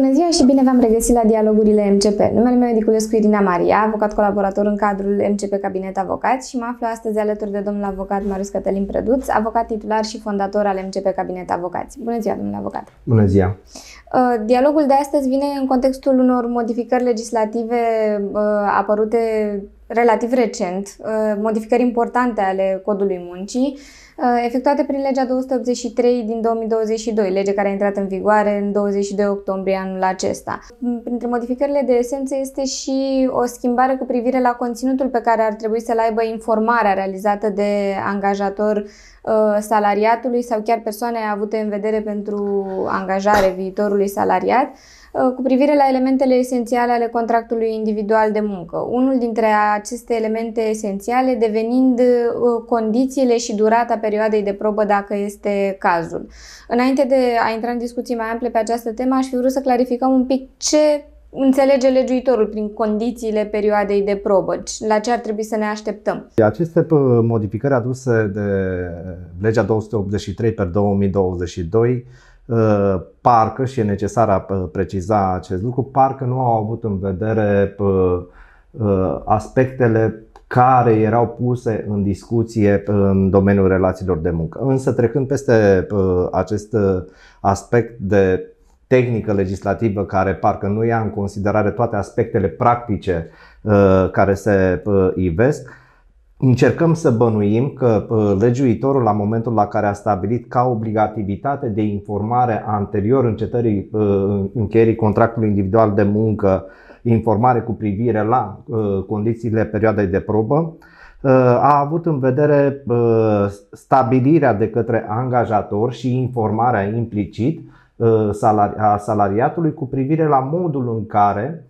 Bună ziua și bine v-am regăsit la Dialogurile MCP. Numele meu e Diculescu Irina Maria, avocat colaborator în cadrul MCP Cabinet Avocat și mă aflu astăzi alături de domnul avocat Marius Cătălin Preduț, avocat titular și fondator al MCP Cabinet Avocați. Bună ziua, domnule avocat! Bună ziua! Uh, dialogul de astăzi vine în contextul unor modificări legislative uh, apărute relativ recent, uh, modificări importante ale codului muncii, uh, efectuate prin legea 283 din 2022, lege care a intrat în vigoare în 22 octombrie anul acesta. Printre modificările de esență este și o schimbare cu privire la conținutul pe care ar trebui să-l aibă informarea realizată de angajator uh, salariatului sau chiar persoane avute în vedere pentru angajare viitorului salariat, Uh, cu privire la elementele esențiale ale contractului individual de muncă. Unul dintre aceste elemente esențiale devenind uh, condițiile și durata perioadei de probă dacă este cazul. Înainte de a intra în discuții mai ample pe această temă, aș fi vrut să clarificăm un pic ce înțelege legiuitorul prin condițiile perioadei de probă, deci la ce ar trebui să ne așteptăm. Aceste uh, modificări aduse de legea 283 pe 2022 Uh, parcă, și e necesar a uh, preciza acest lucru, parcă nu au avut în vedere uh, aspectele care erau puse în discuție în domeniul relațiilor de muncă. Însă, trecând peste acest aspect de tehnică legislativă care parcă nu ia în considerare toate aspectele practice care se ivesc, Încercăm să bănuim că uh, legiuitorul, la momentul la care a stabilit ca obligativitate de informare anterior încetării uh, încheierii contractului individual de muncă, informare cu privire la uh, condițiile perioadei de probă, a avut în vedere stabilirea de către angajator și informarea implicit a salariatului cu privire la modul în care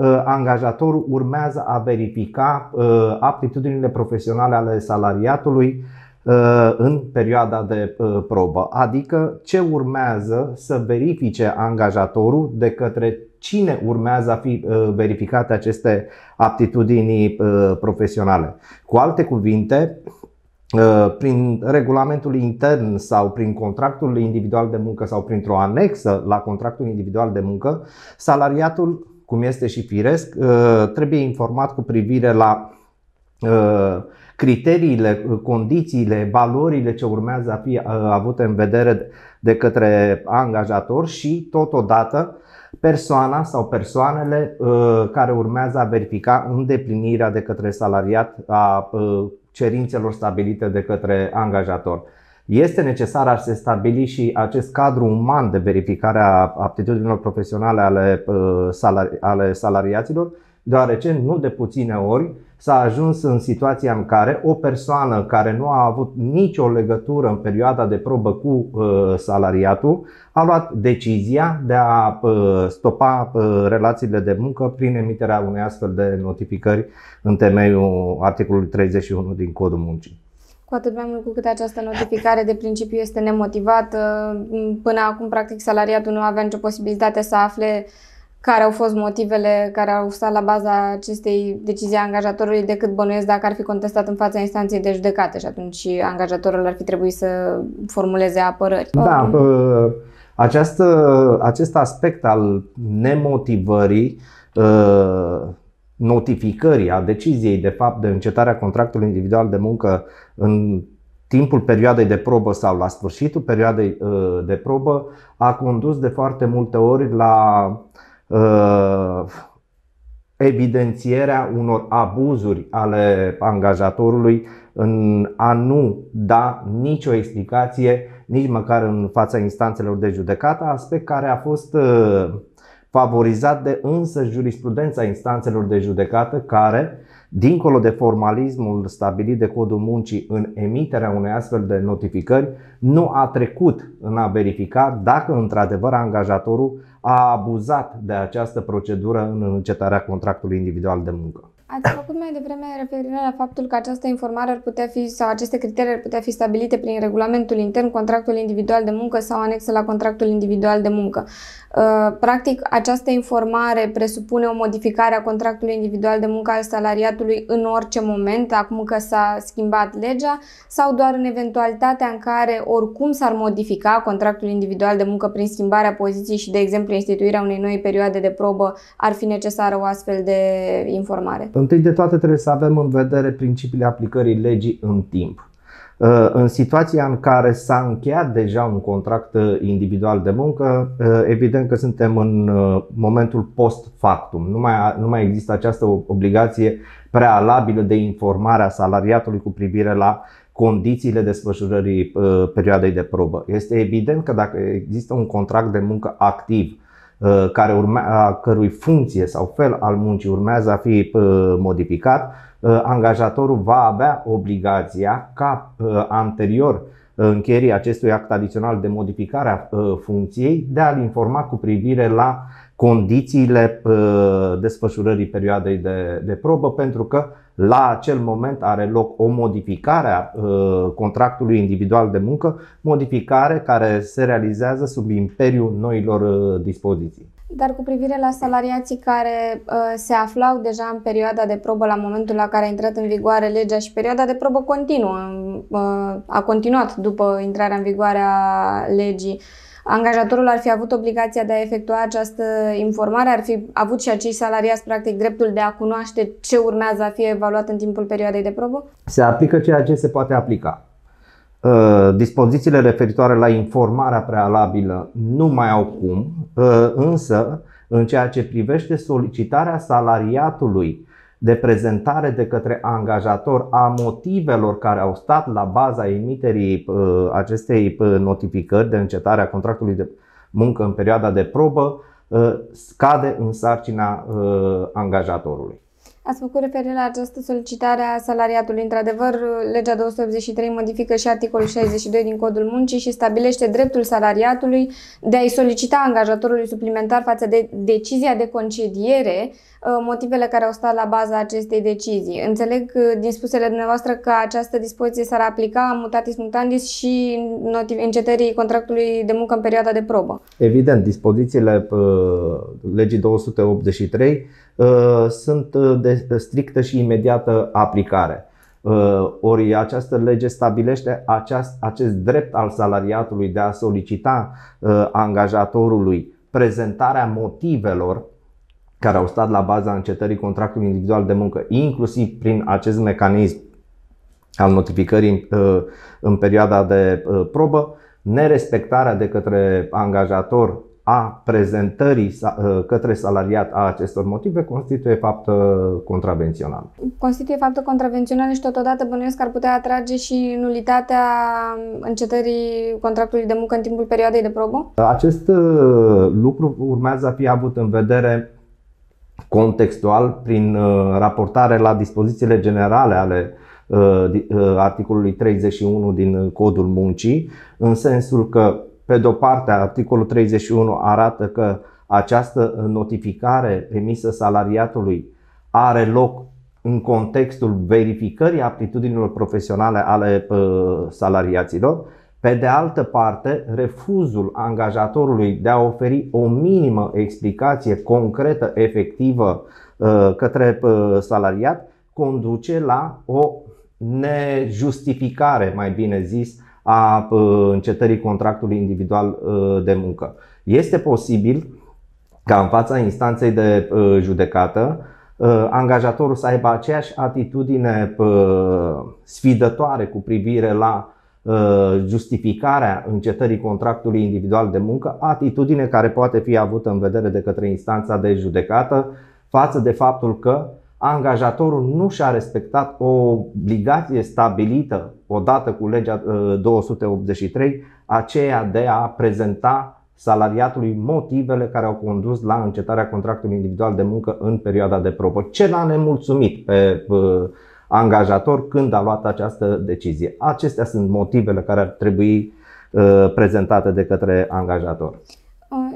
Uh, angajatorul urmează a verifica uh, aptitudinile profesionale ale salariatului uh, în perioada de probă, adică ce urmează să verifice angajatorul de către cine urmează a fi verificate aceste aptitudini profesionale. Cu alte cuvinte, prin regulamentul intern sau prin contractul individual de muncă sau printr-o anexă la contractul individual de muncă, salariatul cum este și firesc, uh, trebuie informat cu privire la uh, criteriile, uh, condițiile, valorile ce urmează a fi avute în vedere de către angajator și totodată persoana sau persoanele care urmează a verifica îndeplinirea de către salariat a cerințelor stabilite de către angajator. Este necesar a se stabili și acest cadru uman de verificare a aptitudinilor profesionale ale, uh, salari- ale salariaților, deoarece nu de puține ori s-a ajuns în situația în care o persoană care nu a avut nicio legătură în perioada de probă cu uh, salariatul a luat decizia de a uh, stopa relațiile de muncă prin emiterea unei astfel de notificări în temeiul articolului 31 din Codul Muncii. Cu atât mai mult cu cât această notificare de principiu este nemotivată. Până acum, practic, salariatul nu avea nicio posibilitate să afle care au fost motivele care au stat la baza acestei decizii a angajatorului decât bănuiesc dacă ar fi contestat în fața instanței de judecată și atunci angajatorul ar fi trebuit să formuleze apărări. Da, această, acest aspect al nemotivării ă, notificării, a deciziei de fapt de încetarea contractului individual de muncă în timpul perioadei de probă sau la sfârșitul perioadei uh, de probă a condus de foarte multe ori la uh, evidențierea unor abuzuri ale angajatorului în a nu da nicio explicație, nici măcar în fața instanțelor de judecată, aspect care a fost uh, favorizat de însă jurisprudența instanțelor de judecată care, dincolo de formalismul stabilit de codul muncii în emiterea unei astfel de notificări, nu a trecut în a verifica dacă într-adevăr angajatorul a abuzat de această procedură în încetarea contractului individual de muncă. Ați făcut mai devreme referire la faptul că această informare ar putea fi, sau aceste criterii ar putea fi stabilite prin regulamentul intern, contractul individual de muncă sau anexă la contractul individual de muncă. Uh, practic, această informare presupune o modificare a contractului individual de muncă al salariatului în orice moment, acum că s-a schimbat legea, sau doar în eventualitatea în care oricum s-ar modifica contractul individual de muncă prin schimbarea poziției și, de exemplu, instituirea unei noi perioade de probă, ar fi necesară o astfel de informare? Întâi de toate trebuie să avem în vedere principiile aplicării legii în timp. Uh, în situația în care s-a încheiat deja un contract uh, individual de muncă, uh, evident că suntem în momentul post-factum. Nu mai, nu mai există această obligație prealabilă de informare a salariatului cu privire la condițiile desfășurării perioadei de probă. Este evident că dacă există un contract de muncă activ, Uh, care urme, a cărui funcție sau fel al muncii urmează a fi uh, modificat, uh, angajatorul va avea obligația ca anterior încheierii acestui act adițional de modificare a uh, funcției de a-l informa cu privire la condițiile uh, desfășurării perioadei de, de probă, pentru că la acel moment are loc o modificare a uh, contractului individual de muncă, modificare care se realizează sub imperiul noilor dispoziții. Dar cu privire la salariații care uh, se aflau deja în perioada de probă la momentul la care a intrat în vigoare legea și perioada de probă continuă, uh, a continuat după intrarea în vigoare a legii, angajatorul ar fi avut obligația de a efectua această informare, ar fi avut și acei salariați practic dreptul de a cunoaște ce urmează a fi evaluat în timpul perioadei de probă? Se aplică ceea ce se poate aplica. Uh, dispozițiile referitoare la informarea prealabilă nu mai au cum, uh, însă în ceea ce privește solicitarea salariatului de prezentare de către angajator a motivelor care au stat la baza emiterii uh, acestei notificări de încetare a contractului de muncă în perioada de probă, scade în sarcina angajatorului. Ați făcut referire la această solicitare a salariatului. Într-adevăr, legea 283 modifică și articolul 62 din Codul Muncii și stabilește dreptul salariatului de a-i solicita angajatorului suplimentar față de decizia de concediere uh, motivele care au stat la baza acestei decizii. Înțeleg uh, din spusele dumneavoastră că această dispoziție s-ar aplica mutatis mutandis și încetării contractului de muncă în perioada de probă. Evident, dispozițiile uh, legii 283 Uh, sunt uh, de strictă și imediată aplicare. Uh, ori această lege stabilește aceast, acest drept al salariatului de a solicita angajatorului prezentarea motivelor care au stat la baza încetării contractului individual de muncă, inclusiv prin acest mecanism al notificării în perioada de probă, nerespectarea de către angajator a prezentării uh, către salariat a acestor motive constituie faptă uh, contravențională. Constituie faptă contravențională și totodată bănuiesc că ar putea atrage și nulitatea încetării contractului de muncă în timpul perioadei de probă? Acest uh, lucru urmează a fi avut în vedere contextual prin raportare la dispozițiile generale ale articolului 31 din Codul Muncii, în sensul că pe de-o parte, articolul 31 arată că această notificare emisă salariatului are loc în contextul verificării aptitudinilor profesionale ale salariaților. Pe de altă parte, refuzul angajatorului de a oferi o minimă explicație concretă, efectivă ă, către salariat, conduce la o nejustificare, mai bine zis, a încetării contractului individual uh, de muncă. Este posibil ca în fața instanței de uh, judecată uh, angajatorul să aibă aceeași atitudine sfidătoare cu privire la justificarea încetării contractului individual de muncă, atitudine care poate fi avută în vedere de către instanța de judecată față de faptul că angajatorul nu și-a respectat o obligație stabilită odată cu legea 283, uh, aceea de a prezenta salariatului motivele care au condus la încetarea contractului individual de muncă în perioada de probă. Ce l-a nemulțumit pe uh, angajator când a luat această decizie? Acestea sunt motivele care ar trebui uh, prezentate de către angajator.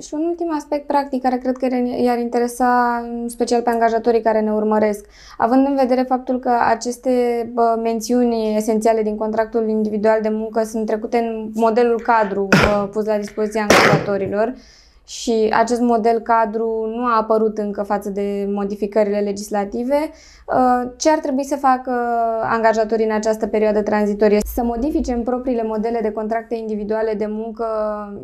Și un ultim aspect practic care cred că i-ar interesa în special pe angajatorii care ne urmăresc, având în vedere faptul că aceste mențiuni esențiale din contractul individual de muncă sunt trecute în modelul cadru pus la dispoziția angajatorilor, și acest model cadru nu a apărut încă față de modificările legislative. Uh, ce ar trebui să facă angajatorii în această perioadă tranzitorie? Să modifice în propriile modele de contracte individuale de muncă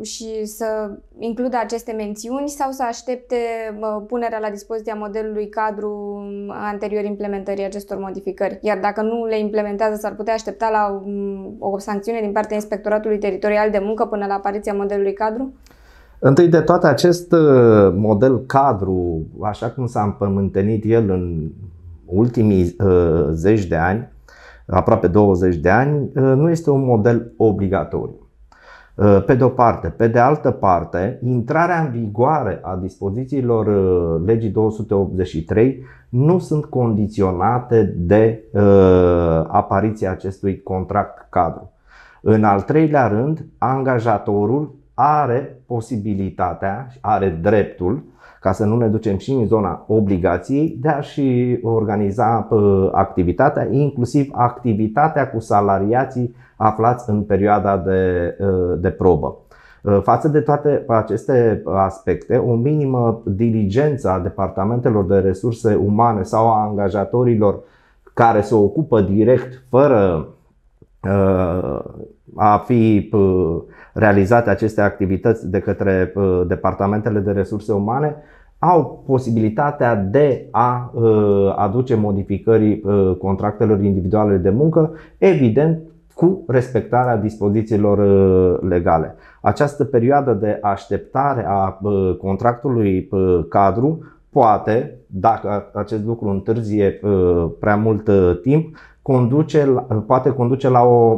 și să includă aceste mențiuni sau să aștepte uh, punerea la dispoziția modelului cadru um, anterior implementării acestor modificări? Iar dacă nu le implementează, s-ar putea aștepta la um, o sancțiune din partea Inspectoratului Teritorial de Muncă până la apariția modelului cadru? Întâi de toate, acest uh, model cadru, așa cum s-a împământenit el în ultimii uh, zeci de ani, aproape 20 de ani, uh, nu este un model obligatoriu. pe de o parte. Pe de altă parte, intrarea în vigoare a dispozițiilor legii 283 nu sunt condiționate de apariția acestui contract cadru. În al treilea rând, angajatorul are posibilitatea, are dreptul, ca să nu ne ducem și în zona obligației, de a și organiza activitatea, inclusiv activitatea cu salariații aflați în perioada de, ă, de probă. Ă, față de toate aceste aspecte, o minimă diligență a departamentelor de resurse umane sau a angajatorilor care se ocupă direct fără Uh, a fi uh, realizate aceste activități de către uh, departamentele de resurse umane au posibilitatea de a aduce modificării contractelor individuale de muncă, evident cu respectarea dispozițiilor legale. Această perioadă de așteptare a contractului cadru poate, dacă acest lucru întârzie prea mult timp, conduce, poate conduce la o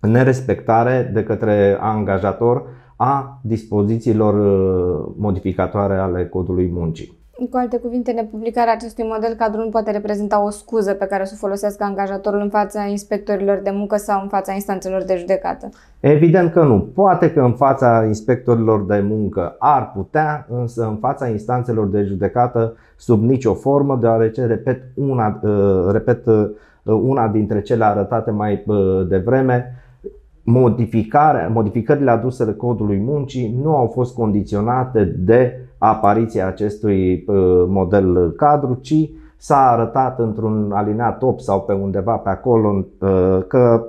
nerespectare de către angajator a dispozițiilor uh, modificatoare ale codului muncii. Cu alte cuvinte, nepublicarea acestui model cadru nu poate reprezenta o scuză pe care o să o folosească angajatorul în fața inspectorilor de muncă sau în fața instanțelor de judecată. Evident că nu. Poate că în fața inspectorilor de muncă ar putea, însă în fața instanțelor de judecată sub nicio formă, deoarece, repet, una, uh, repet uh, Uh, una dintre cele arătate mai uh, devreme, modificare, modificările aduse codului muncii nu au fost condiționate de apariția acestui uh, model cadru, ci s-a arătat într-un alineat 8 sau pe undeva pe acolo că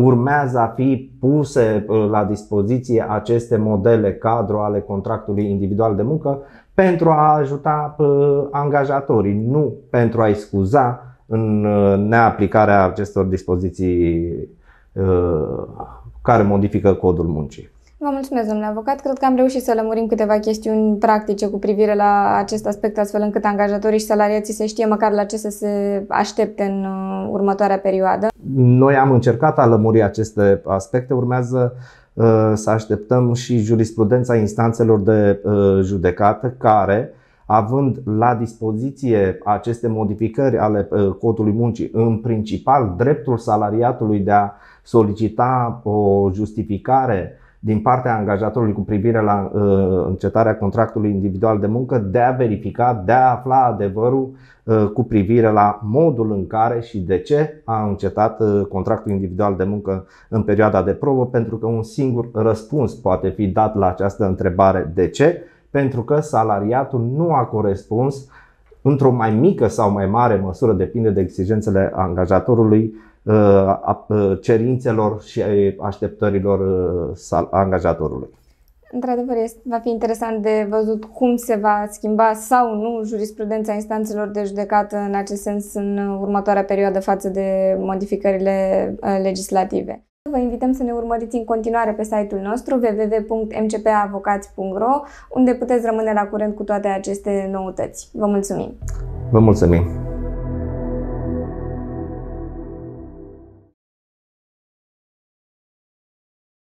urmează a fi puse la dispoziție aceste modele cadru ale contractului individual de muncă pentru a ajuta angajatorii, nu pentru a-i scuza în uh, neaplicarea acestor dispoziții uh, care modifică codul muncii. Vă mulțumesc, domnule avocat. Cred că am reușit să lămurim câteva chestiuni practice cu privire la acest aspect, astfel încât angajatorii și salariații să știe măcar la ce să se aștepte în uh, următoarea perioadă. Noi am încercat a lămuri aceste aspecte. Urmează să așteptăm și jurisprudența instanțelor de judecată care având la dispoziție aceste modificări ale uh, codului muncii, în principal dreptul salariatului de a solicita o justificare din partea angajatorului cu privire la uh, încetarea contractului individual de muncă, de a verifica, de a afla adevărul uh, cu privire la modul în care și de ce a încetat contractul individual de muncă în perioada de probă, pentru că un singur răspuns poate fi dat la această întrebare de ce pentru că salariatul nu a corespuns într-o mai mică sau mai mare măsură, depinde de exigențele angajatorului, uh, uh, cerințelor și așteptărilor uh, angajatorului. Într-adevăr, va fi interesant de văzut cum se va schimba sau nu jurisprudența instanțelor de judecată în acest sens în următoarea perioadă față de modificările legislative. Vă invităm să ne urmăriți în continuare pe site-ul nostru www.mcpavocați.ro unde puteți rămâne la curent cu toate aceste noutăți. Vă mulțumim! Vă mulțumim!